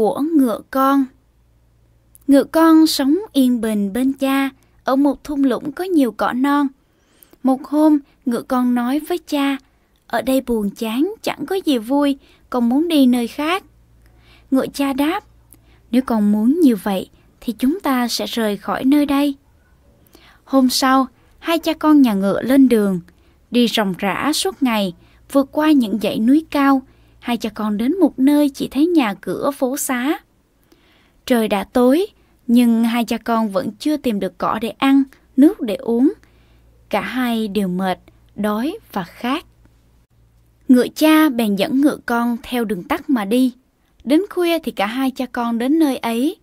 của ngựa con Ngựa con sống yên bình bên cha ở một thung lũng có nhiều cỏ non. Một hôm, ngựa con nói với cha, ở đây buồn chán, chẳng có gì vui, con muốn đi nơi khác. Ngựa cha đáp, nếu con muốn như vậy thì chúng ta sẽ rời khỏi nơi đây. Hôm sau, hai cha con nhà ngựa lên đường, đi ròng rã suốt ngày, vượt qua những dãy núi cao, Hai cha con đến một nơi chỉ thấy nhà cửa phố xá. Trời đã tối, nhưng hai cha con vẫn chưa tìm được cỏ để ăn, nước để uống. Cả hai đều mệt, đói và khát. Ngựa cha bèn dẫn ngựa con theo đường tắt mà đi. Đến khuya thì cả hai cha con đến nơi ấy.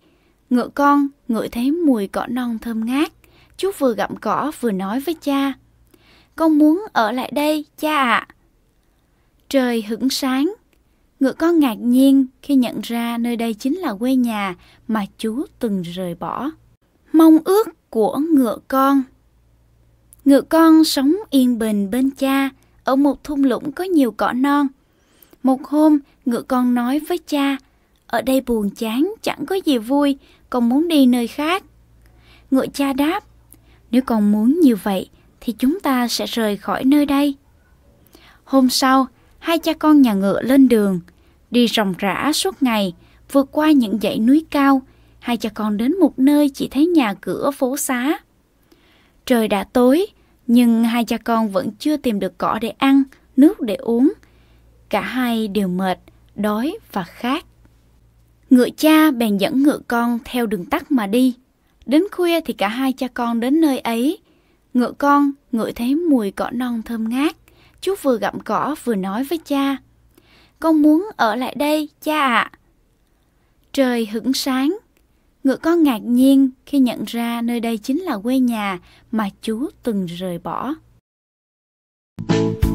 Ngựa con ngửi thấy mùi cỏ non thơm ngát. Chú vừa gặm cỏ vừa nói với cha. Con muốn ở lại đây, cha ạ. À. Trời hững sáng, Ngựa con ngạc nhiên khi nhận ra nơi đây chính là quê nhà mà chú từng rời bỏ. Mong ước của ngựa con Ngựa con sống yên bình bên cha ở một thung lũng có nhiều cỏ non. Một hôm, ngựa con nói với cha, ở đây buồn chán, chẳng có gì vui, con muốn đi nơi khác. Ngựa cha đáp, nếu con muốn như vậy thì chúng ta sẽ rời khỏi nơi đây. Hôm sau, hai cha con nhà ngựa lên đường, đi ròng rã suốt ngày, vượt qua những dãy núi cao, hai cha con đến một nơi chỉ thấy nhà cửa phố xá. Trời đã tối, nhưng hai cha con vẫn chưa tìm được cỏ để ăn, nước để uống. Cả hai đều mệt, đói và khát. Ngựa cha bèn dẫn ngựa con theo đường tắt mà đi. Đến khuya thì cả hai cha con đến nơi ấy. Ngựa con ngửi thấy mùi cỏ non thơm ngát chú vừa gặm cỏ vừa nói với cha. Con muốn ở lại đây, cha ạ. À. Trời hửng sáng, ngựa con ngạc nhiên khi nhận ra nơi đây chính là quê nhà mà chú từng rời bỏ. Thank you.